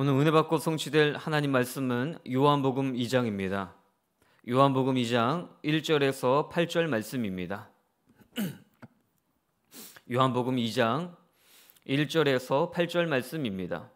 오늘 은혜 받고 성취될 하나님 말씀은 요한복음 2장입니다. 요한복음 2장 1절에서 8절 말씀입니다. 요한복음 2장 1절에서 8절 말씀입니다.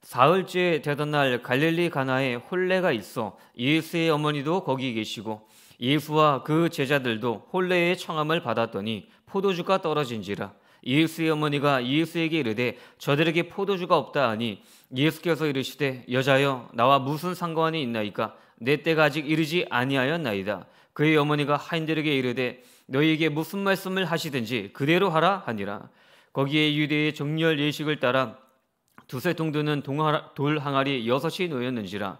사흘째 되던 날 갈릴리 가나에 혼례가 있어 예수의 어머니도 거기 계시고 예수와 그 제자들도 혼례의 청함을 받았더니 포도주가 떨어진지라 예수의 어머니가 예수에게 이르되 저들에게 포도주가 없다 하니 예수께서 이르시되 여자여 나와 무슨 상관이 있나이까 내 때가 아직 이르지 아니하였나이다 그의 어머니가 하인들에게 이르되 너희에게 무슨 말씀을 하시든지 그대로 하라 하니라 거기에 유대의 정렬 예식을 따라 두세 통드는돌 항아리 여섯이 놓였는지라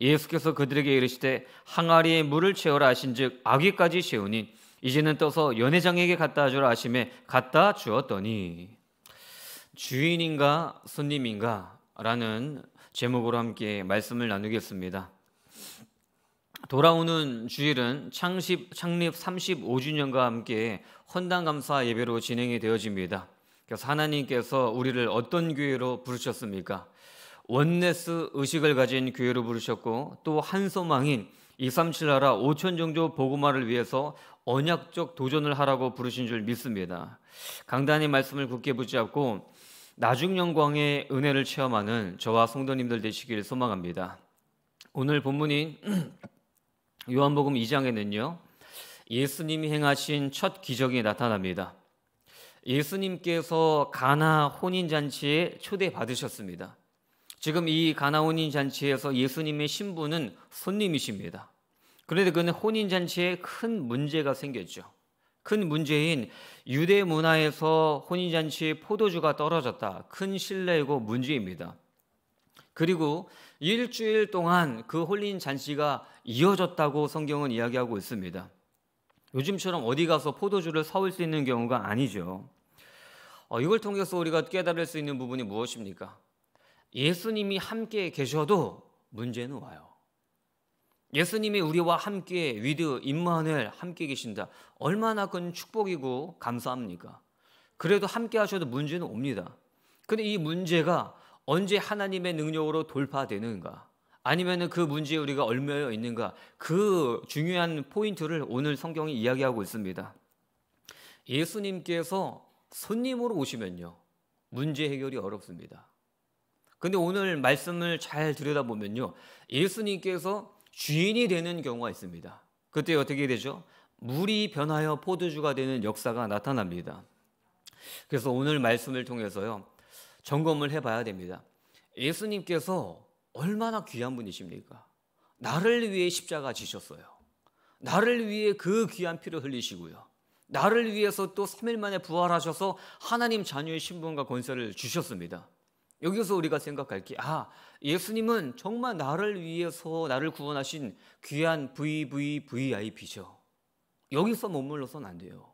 예수께서 그들에게 이르시되 항아리에 물을 채워라 하신즉 아귀까지 채우니 이제는 떠서 연회장에게 갖다 주라 하심에 갖다 주었더니 주인인가 손님인가 라는 제목으로 함께 말씀을 나누겠습니다. 돌아오는 주일은 창립, 창립 35주년과 함께 헌당감사 예배로 진행이 되어집니다. 그래서 하나님께서 우리를 어떤 교회로 부르셨습니까? 원네스 의식을 가진 교회로 부르셨고 또 한 소망인 237나라 5천 종조 보고마를 위해서 언약적 도전을 하라고 부르신 줄 믿습니다. 강단의 말씀을 굳게 붙잡고 나중 영광의 은혜를 체험하는 저와 성도님들 되시길 소망합니다. 오늘 본문인 요한복음 2장에는요. 예수님이 행하신 첫 기적이 나타납니다. 예수님께서 가나 혼인 잔치에 초대받으셨습니다. 지금 이 가나 혼인 잔치에서 예수님의 신부는 손님이십니다. 그런데 그는 혼인 잔치에 큰 문제가 생겼죠. 큰 문제인 유대 문화에서 혼인 잔치에 포도주가 떨어졌다. 큰 신뢰이고 문제입니다. 그리고 일주일 동안 그 혼인 잔치가 이어졌다고 성경은 이야기하고 있습니다. 요즘처럼 어디 가서 포도주를 사올 수 있는 경우가 아니죠. 어, 이걸 통해서 우리가 깨달을 수 있는 부분이 무엇입니까? 예수님이 함께 계셔도 문제는 와요. 예수님이 우리와 함께 위드 임마늘 함께 계신다. 얼마나 큰 축복이고 감사합니까? 그래도 함께 하셔도 문제는 옵니다. 근데 이 문제가 언제 하나님의 능력으로 돌파되는가? 아니면그 문제에 우리가 얼매여 있는가? 그 중요한 포인트를 오늘 성경이 이야기하고 있습니다. 예수님께서 손님으로 오시면요. 문제 해결이 어렵습니다. 근데 오늘 말씀을 잘 들여다보면요. 예수님께서 주인이 되는 경우가 있습니다. 그때 어떻게 되죠? 물이 변하여 포도주가 되는 역사가 나타납니다. 그래서 오늘 말씀을 통해서요, 점검을 해봐야 됩니다. 예수님께서 얼마나 귀한 분이십니까? 나를 위해 십자가 지셨어요. 나를 위해 그 귀한 피를 흘리시고요. 나를 위해서 또 3일 만에 부활하셔서 하나님 자녀의 신분과 권세를 주셨습니다. 여기서 우리가 생각할 게, 아, 예수님은 정말 나를 위해서 나를 구원하신 귀한 VVVIP죠. 여기서 머물러선 안 돼요.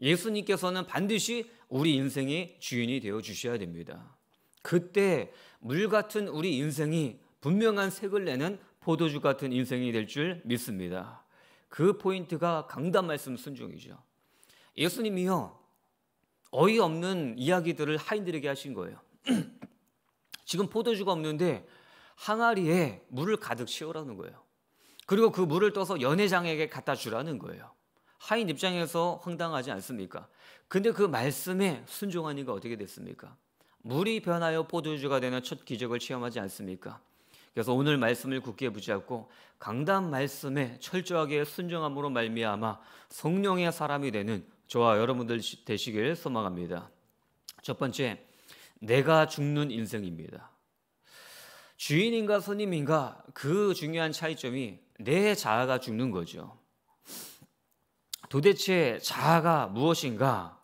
예수님께서는 반드시 우리 인생의 주인이 되어 주셔야 됩니다. 그때 물 같은 우리 인생이 분명한 색을 내는 포도주 같은 인생이 될 줄 믿습니다. 그 포인트가 강단 말씀 순종이죠. 예수님이요, 어이없는 이야기들을 하인들에게 하신 거예요. 지금 포도주가 없는데 항아리에 물을 가득 채우라는 거예요. 그리고 그 물을 떠서 연회장에게 갖다 주라는 거예요. 하인 입장에서 황당하지 않습니까? 근데 그 말씀에 순종한 이가 어떻게 됐습니까? 물이 변하여 포도주가 되는 첫 기적을 체험하지 않습니까? 그래서 오늘 말씀을 굳게 붙잡고 강단 말씀에 철저하게 순종함으로 말미암아 성령의 사람이 되는 저와 여러분들 되시길 소망합니다. 첫 번째, 내가 죽는 인생입니다. 주인인가 선님인가그 중요한 차이점이 내 자아가 죽는 거죠. 도대체 자아가 무엇인가?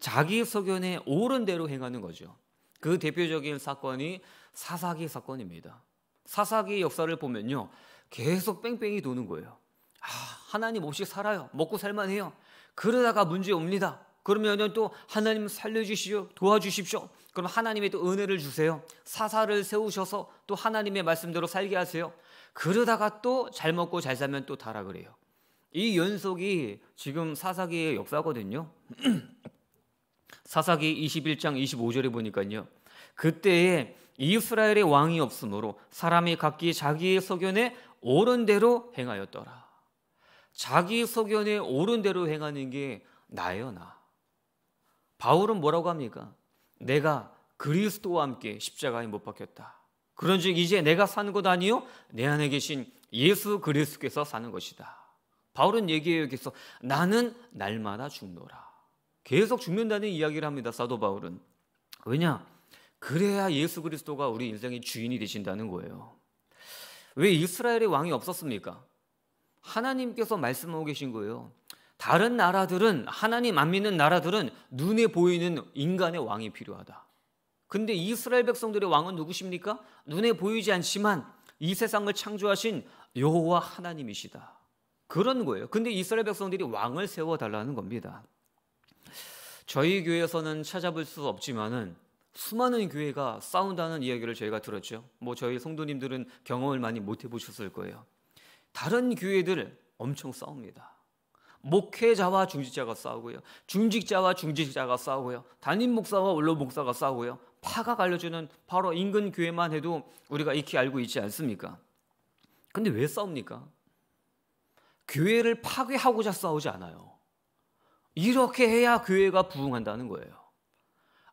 자기 소견에 옳은 대로 행하는 거죠. 그 대표적인 사건이 사사기 사건입니다. 사사기 역사를 보면요. 계속 뺑뺑이 도는 거예요. 아, 하나님 없이 살아요. 먹고 살만해요. 그러다가 문제 옵니다. 그러면은 또 하나님 살려주시오. 도와주십시오. 그럼 하나님의 또 은혜를 주세요. 사사를 세우셔서 또 하나님의 말씀대로 살게 하세요. 그러다가 또 잘 먹고 잘 살면 또 타라 그래요. 이 연속이 지금 사사기의 역사거든요. 사사기 21장 25절에 보니까요. 그때에 이스라엘의 왕이 없으므로 사람이 각기 자기의 소견에 옳은 대로 행하였더라. 자기 소견에 옳은 대로 행하는 게 나예요, 나. 바울은 뭐라고 합니까? 내가 그리스도와 함께 십자가에 못 박혔다. 그런즉 이제 내가 사는 것 아니요 내 안에 계신 예수 그리스도께서 사는 것이다. 바울은 얘기해요. 그래 나는 날마다 죽노라. 계속 죽는다는 이야기를 합니다. 사도 바울은. 왜냐? 그래야 예수 그리스도가 우리 인생의 주인이 되신다는 거예요. 왜 이스라엘의 왕이 없었습니까? 하나님께서 말씀하고 계신 거예요. 다른 나라들은 하나님 안 믿는 나라들은 눈에 보이는 인간의 왕이 필요하다. 근데 이스라엘 백성들의 왕은 누구십니까? 눈에 보이지 않지만 이 세상을 창조하신 여호와 하나님이시다. 그런 거예요. 근데 이스라엘 백성들이 왕을 세워 달라는 겁니다. 저희 교회에서는 찾아볼 수 없지만은 수많은 교회가 싸운다는 이야기를 저희가 들었죠. 뭐 저희 성도님들은 경험을 많이 못 해보셨을 거예요. 다른 교회들 엄청 싸웁니다. 목회자와 중직자가 싸우고요. 중직자와 중직자가 싸우고요. 담임 목사와 원로 목사가 싸우고요. 파가 갈려주는 바로 인근 교회만 해도 우리가 익히 알고 있지 않습니까? 근데 왜 싸웁니까? 교회를 파괴하고자 싸우지 않아요. 이렇게 해야 교회가 부흥한다는 거예요.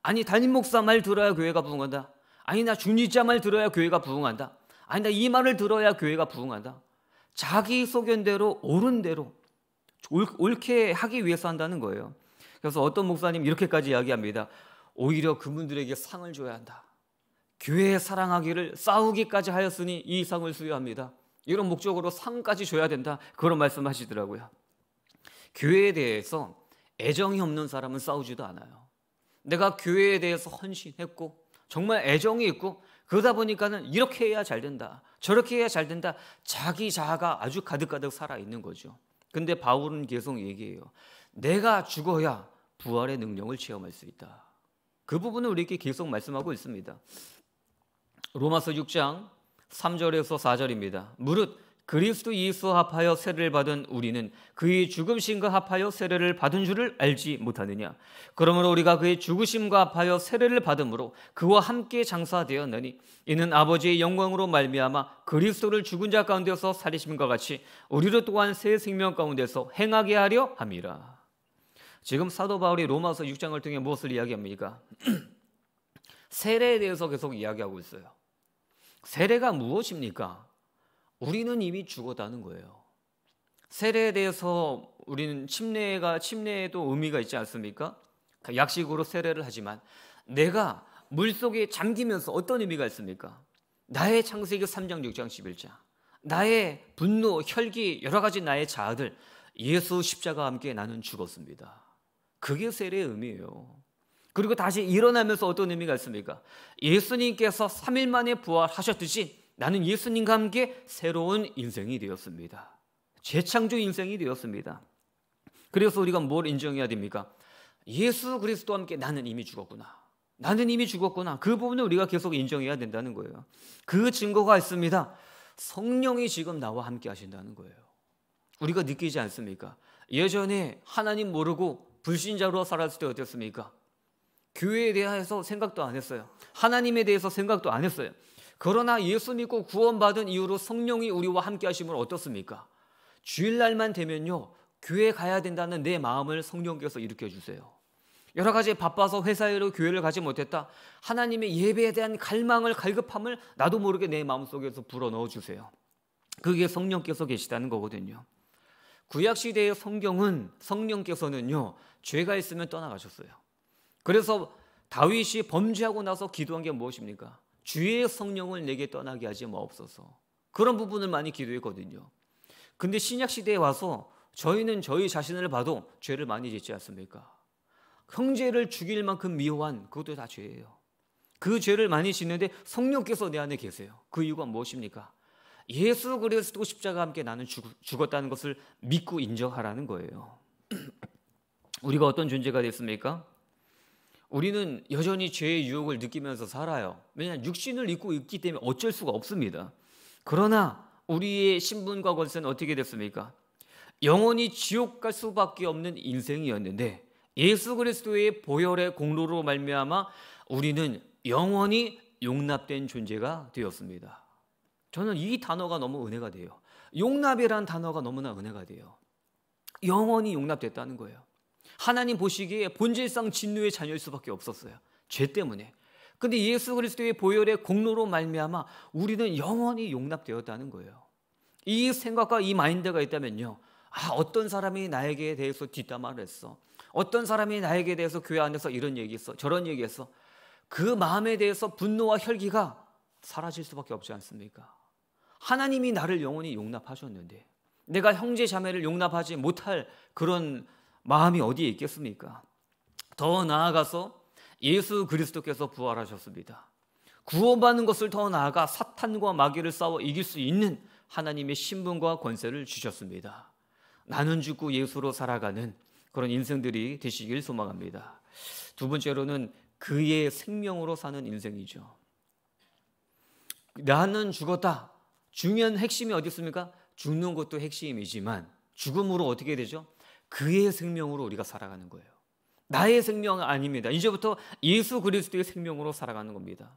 아니 담임 목사 말 들어야 교회가 부흥한다. 아니 나 중직자 말 들어야 교회가 부흥한다. 아니 나 이 말을 들어야 교회가 부흥한다. 자기 소견대로 옳은 대로 옳게 하기 위해서 한다는 거예요. 그래서 어떤 목사님 이렇게까지 이야기합니다. 오히려 그분들에게 상을 줘야 한다. 교회의 사랑하기를 싸우기까지 하였으니 이 상을 수여합니다. 이런 목적으로 상까지 줘야 된다. 그런 말씀하시더라고요. 교회에 대해서 애정이 없는 사람은 싸우지도 않아요. 내가 교회에 대해서 헌신했고 정말 애정이 있고 그러다 보니까는 이렇게 해야 잘 된다. 저렇게 해야 잘 된다. 자기 자아가 아주 가득가득 살아 있는 거죠. 근데 바울은 계속 얘기해요. 내가 죽어야 부활의 능력을 체험할 수 있다. 그 부분을 우리에게 계속 말씀하고 있습니다. 로마서 6장 3절에서 4절입니다. 무릇 그리스도 예수 합하여 세례를 받은 우리는 그의 죽음심과 합하여 세례를 받은 줄을 알지 못하느냐 그러므로 우리가 그의 죽으심과 합하여 세례를 받음으로 그와 함께 장사되었느니 이는 아버지의 영광으로 말미암아 그리스도를 죽은 자 가운데서 살리심과 같이 우리로 또한 새 생명 가운데서 행하게 하려 함이라 지금 사도 바울이 로마서 6장을 통해 무엇을 이야기합니까? 세례에 대해서 계속 이야기하고 있어요. 세례가 무엇입니까? 우리는 이미 죽었다는 거예요. 세례에 대해서 우리는 침례가 침례에도 의미가 있지 않습니까? 그 약식으로 세례를 하지만 내가 물 속에 잠기면서 어떤 의미가 있습니까? 나의 창세기 3장 6장 11장 나의 분노, 혈기, 여러 가지 나의 자아들 예수 십자가와 함께 나는 죽었습니다. 그게 세례의 의미예요. 그리고 다시 일어나면서 어떤 의미가 있습니까? 예수님께서 3일 만에 부활하셨듯이 나는 예수님과 함께 새로운 인생이 되었습니다. 재창조 인생이 되었습니다. 그래서 우리가 뭘 인정해야 됩니까? 예수 그리스도와 함께 나는 이미 죽었구나. 나는 이미 죽었구나. 그 부분을 우리가 계속 인정해야 된다는 거예요. 그 증거가 있습니다. 성령이 지금 나와 함께 하신다는 거예요. 우리가 느끼지 않습니까? 예전에 하나님 모르고 불신자로 살았을 때 어땠습니까? 교회에 대해서 생각도 안 했어요. 하나님에 대해서 생각도 안 했어요. 그러나 예수 믿고 구원받은 이후로 성령이 우리와 함께 하시면 어떻습니까? 주일날만 되면요. 교회 가야 된다는 내 마음을 성령께서 일으켜 주세요. 여러 가지 바빠서 회사 일로 교회를 가지 못했다. 하나님의 예배에 대한 갈망을 갈급함을 나도 모르게 내 마음속에서 불어넣어 주세요. 그게 성령께서 계시다는 거거든요. 구약 시대의 성경은 성령께서는요. 죄가 있으면 떠나가셨어요. 그래서 다윗이 범죄하고 나서 기도한 게 무엇입니까? 주의 성령을 내게 떠나게 하지 마옵소서. 그런 부분을 많이 기도했거든요. 근데 신약 시대에 와서 저희는 저희 자신을 봐도 죄를 많이 짓지 않습니까? 형제를 죽일 만큼 미워한 그것도 다 죄예요. 그 죄를 많이 짓는데 성령께서 내 안에 계세요. 그 이유가 무엇입니까? 예수 그리스도 십자가 함께 나는 죽, 었다는 것을 믿고 인정하라는 거예요. 우리가 어떤 존재가 됐습니까? 우리는 여전히 죄의 유혹을 느끼면서 살아요. 왜냐하면 육신을 입고 있기 때문에 어쩔 수가 없습니다. 그러나 우리의 신분과 권세는 어떻게 됐습니까? 영원히 지옥 갈 수밖에 없는 인생이었는데 예수 그리스도의 보혈의 공로로 말미암아 우리는 영원히 용납된 존재가 되었습니다. 저는 이 단어가 너무 은혜가 돼요. 용납이란 단어가 너무나 은혜가 돼요. 영원히 용납됐다는 거예요. 하나님 보시기에 본질상 진노의 자녀일 수밖에 없었어요. 죄 때문에. 근데 예수 그리스도의 보혈의 공로로 말미암아 우리는 영원히 용납되었다는 거예요. 이 생각과 이 마인드가 있다면요. 아, 어떤 사람이 나에게 대해서 뒷담화를 했어. 어떤 사람이 나에게 대해서 교회 안에서 이런 얘기했어. 저런 얘기했어. 그 마음에 대해서 분노와 혈기가 사라질 수밖에 없지 않습니까? 하나님이 나를 영원히 용납하셨는데 내가 형제 자매를 용납하지 못할 그런 마음이 어디에 있겠습니까? 더 나아가서 예수 그리스도께서 부활하셨습니다. 구원받는 것을 더 나아가 사탄과 마귀를 싸워 이길 수 있는 하나님의 신분과 권세를 주셨습니다. 나는 죽고 예수로 살아가는 그런 인생들이 되시길 소망합니다. 두 번째로는 그의 생명으로 사는 인생이죠. 나는 죽었다. 중요한 핵심이 어디 있습니까? 죽는 것도 핵심이지만 죽음으로 어떻게 되죠? 그의 생명으로 우리가 살아가는 거예요. 나의 생명 아닙니다. 이제부터 예수 그리스도의 생명으로 살아가는 겁니다.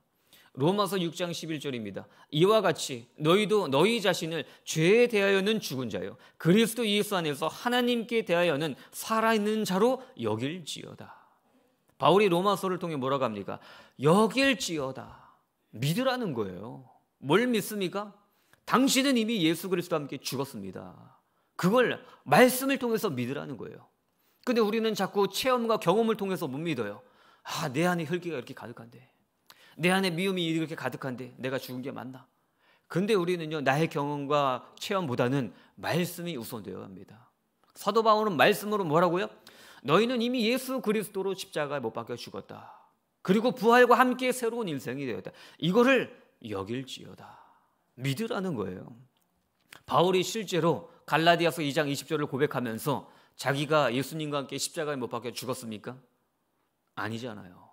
로마서 6장 11절입니다. 이와 같이 너희도 너희 자신을 죄에 대하여는 죽은 자요 그리스도 예수 안에서 하나님께 대하여는 살아 있는 자로 여길지어다. 바울이 로마서를 통해 뭐라고 합니까? 여길지어다. 믿으라는 거예요. 뭘 믿습니까? 당신은 이미 예수 그리스도와 함께 죽었습니다. 그걸 말씀을 통해서 믿으라는 거예요. 근데 우리는 자꾸 체험과 경험을 통해서 못 믿어요. 아, 내 안에 혈기가 이렇게 가득한데. 내 안에 미움이 이렇게 가득한데 내가 죽은 게 맞나? 근데 우리는요, 나의 경험과 체험보다는 말씀이 우선되어 갑니다. 사도 바울은 말씀으로 뭐라고요? 너희는 이미 예수 그리스도로 십자가에 못 박혀 죽었다. 그리고 부활과 함께 새로운 인생이 되었다. 이거를 여길지어다. 믿으라는 거예요. 바울이 실제로 갈라디아서 2장 20절을 고백하면서 자기가 예수님과 함께 십자가에 못 박혀 죽었습니까? 아니잖아요.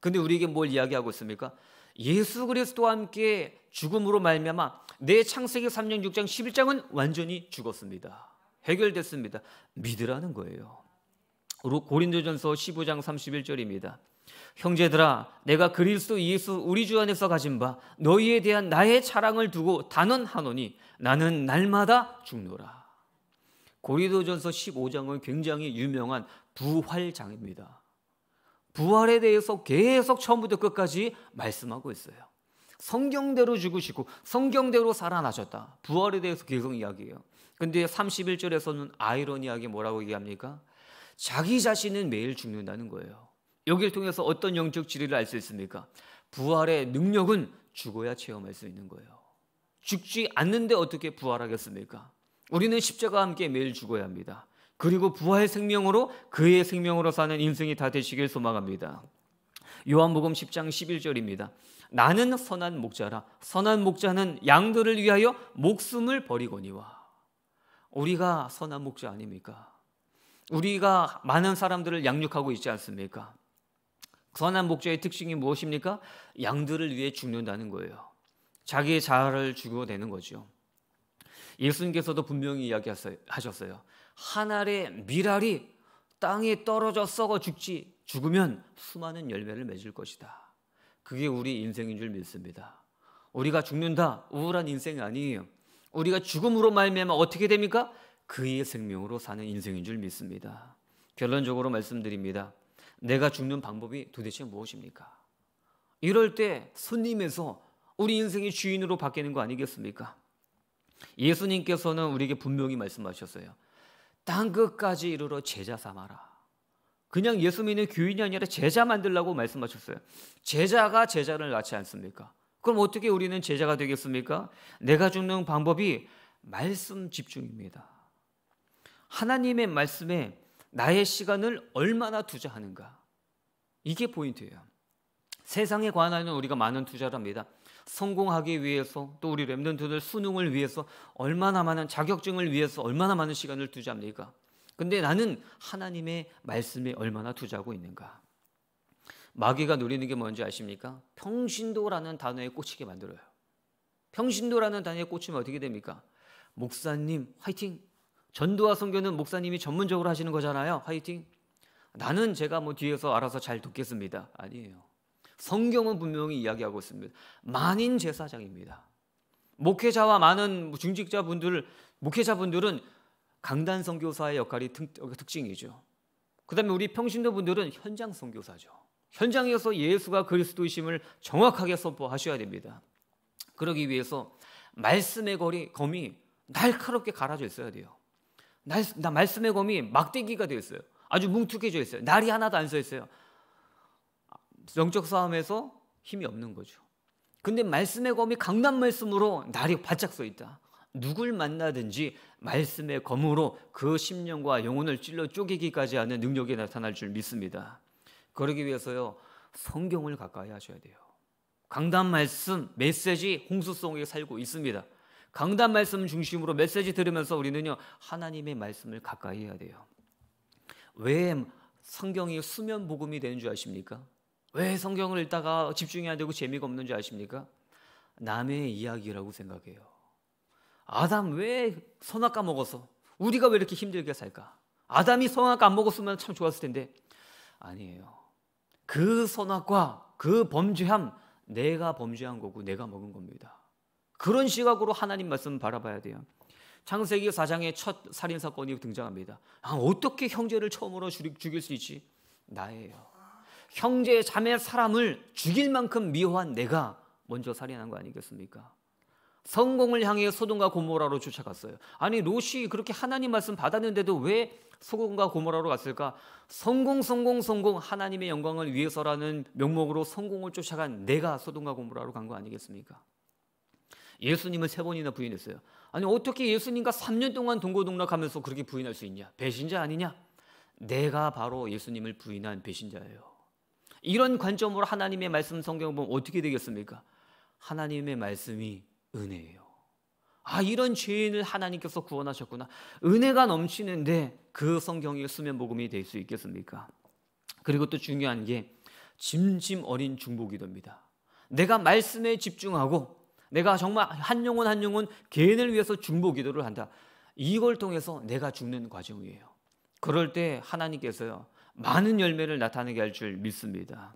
근데 우리에게 뭘 이야기하고 있습니까? 예수 그리스도와 함께 죽음으로 말미암아 내 창세기 3년 6장 11장은 완전히 죽었습니다. 해결됐습니다. 믿으라는 거예요. 고린도전서 15장 31절입니다. 형제들아 내가 그리스도 예수 우리 주 안에서 가진 바 너희에 대한 나의 자랑을 두고 단언하노니 나는 날마다 죽노라. 고리도전서 15장은 굉장히 유명한 부활장입니다. 부활에 대해서 계속 처음부터 끝까지 말씀하고 있어요. 성경대로 죽으시고 성경대로 살아나셨다. 부활에 대해서 계속 이야기해요. 근데 31절에서는 아이러니하게 뭐라고 얘기합니까? 자기 자신은 매일 죽는다는 거예요. 여기를 통해서 어떤 영적 진리를 알 수 있습니까? 부활의 능력은 죽어야 체험할 수 있는 거예요. 죽지 않는데 어떻게 부활하겠습니까? 우리는 십자가와 함께 매일 죽어야 합니다. 그리고 부활의 생명으로 그의 생명으로 사는 인생이 다 되시길 소망합니다. 요한복음 10장 11절입니다. 나는 선한 목자라 선한 목자는 양들을 위하여 목숨을 버리거니와 우리가 선한 목자 아닙니까? 우리가 많은 사람들을 양육하고 있지 않습니까? 선한 목자의 특징이 무엇입니까? 양들을 위해 죽는다는 거예요. 자기의 자아를 주고 되는 거죠. 예수님께서도 분명히 이야기하셨어요. 한 알의 미랄이 땅에 떨어져 썩어 죽지 죽으면 수많은 열매를 맺을 것이다. 그게 우리 인생인 줄 믿습니다. 우리가 죽는다 우울한 인생이 아니에요. 우리가 죽음으로 말미암아 어떻게 됩니까? 그의 생명으로 사는 인생인 줄 믿습니다. 결론적으로 말씀드립니다. 내가 죽는 방법이 도대체 무엇입니까? 이럴 때 손님에서 우리 인생의 주인으로 바뀌는 거 아니겠습니까? 예수님께서는 우리에게 분명히 말씀하셨어요. 땅 끝까지 이르러 제자 삼아라. 그냥 예수 믿는 교인이 아니라 제자 만들라고 말씀하셨어요. 제자가 제자를 낳지 않습니까? 그럼 어떻게 우리는 제자가 되겠습니까? 내가 죽는 방법이 말씀 집중입니다. 하나님의 말씀에 나의 시간을 얼마나 투자하는가. 이게 포인트예요. 세상에 관하여는 우리가 많은 투자를 합니다. 성공하기 위해서 또 우리 랩런트들 수능을 위해서 얼마나 많은 자격증을 위해서 얼마나 많은 시간을 투자합니까? 근데 나는 하나님의 말씀에 얼마나 투자하고 있는가? 마귀가 노리는 게 뭔지 아십니까? 평신도라는 단어에 꽂히게 만들어요. 평신도라는 단어에 꽂히면 어떻게 됩니까? 목사님 화이팅! 전두와 선교는 목사님이 전문적으로 하시는 거잖아요. 화이팅. 나는 제가 뭐 뒤에서 알아서 잘 돕겠습니다. 아니에요. 성경은 분명히 이야기하고 있습니다. 만인 제사장입니다. 목회자와 많은 중직자분들, 목회자분들은 강단 선교사의 역할이 특징이죠. 그다음에 우리 평신도 분들은 현장 선교사죠. 현장에서 예수가 그리스도이심을 정확하게 선포하셔야 됩니다. 그러기 위해서 말씀의 거리 검이 날카롭게 갈아져 있어야 돼요. 나 말씀의 검이 막대기가 되어 있어요. 아주 뭉툭해져 있어요. 날이 하나도 안 서 있어요. 영적 싸움에서 힘이 없는 거죠. 근데 말씀의 검이 강단 말씀으로 날이 바짝 서 있다. 누굴 만나든지 말씀의 검으로 그 심령과 영혼을 찔러 쪼개기까지 하는 능력이 나타날 줄 믿습니다. 그러기 위해서요. 성경을 가까이 하셔야 돼요. 강단 말씀, 메시지, 홍수성에 살고 있습니다. 강단 말씀 중심으로 메시지 들으면서 우리는요 하나님의 말씀을 가까이 해야 돼요. 왜 성경이 수면 복음이 되는 줄 아십니까? 왜 성경을 읽다가 집중이 안 되고 재미가 없는 줄 아십니까? 남의 이야기라고 생각해요. 아담 왜 선악 까먹어서 우리가 왜 이렇게 힘들게 살까? 아담이 선악 안 먹었으면 참 좋았을 텐데 아니에요. 그 선악과 그 범죄함 내가 범죄한 거고 내가 먹은 겁니다. 그런 시각으로 하나님 말씀 바라봐야 돼요. 창세기 4장의 첫 살인 사건이 등장합니다. 아, 어떻게 형제를 처음으로 죽일 수 있지? 나예요. 형제 자매 사람을 죽일 만큼 미워한 내가 먼저 살인한 거 아니겠습니까? 성공을 향해 소돔과 고모라로 쫓아갔어요. 아니 롯이 그렇게 하나님 말씀 받았는데도 왜 소돔과 고모라로 갔을까? 성공 성공 성공 하나님의 영광을 위해서라는 명목으로 성공을 쫓아간 내가 소돔과 고모라로 간 거 아니겠습니까? 예수님을 세 번이나 부인했어요. 아니 어떻게 예수님과 3년 동안 동고동락하면서 그렇게 부인할 수 있냐? 배신자 아니냐? 내가 바로 예수님을 부인한 배신자예요. 이런 관점으로 하나님의 말씀 성경 보면 어떻게 되겠습니까? 하나님의 말씀이 은혜예요. 아, 이런 죄인을 하나님께서 구원하셨구나. 은혜가 넘치는데 그 성경이 수면 복음이 될 수 있겠습니까? 그리고 또 중요한 게 짐짐 어린 중보기도입니다. 내가 말씀에 집중하고 내가 정말 한 영혼 한 영혼 개인을 위해서 중보 기도를 한다. 이걸 통해서 내가 죽는 과정이에요. 그럴 때 하나님께서요. 많은 열매를 나타내게 할 줄 믿습니다.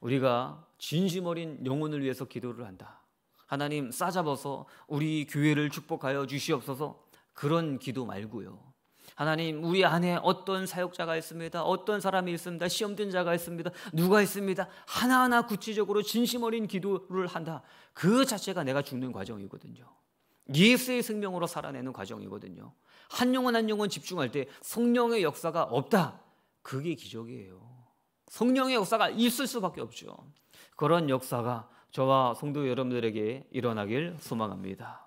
우리가 진심 어린 영혼을 위해서 기도를 한다. 하나님 싸잡아서 우리 교회를 축복하여 주시옵소서. 그런 기도 말고요. 하나님 우리 안에 어떤 사역자가 있습니다. 어떤 사람이 있습니다. 시험된 자가 있습니다. 누가 있습니다. 하나하나 구체적으로 진심 어린 기도를 한다. 그 자체가 내가 죽는 과정이거든요. 예수의 생명으로 살아내는 과정이거든요. 한 영혼 한 영혼 집중할 때 성령의 역사가 없다. 그게 기적이에요. 성령의 역사가 있을 수밖에 없죠. 그런 역사가 저와 성도 여러분들에게 일어나길 소망합니다.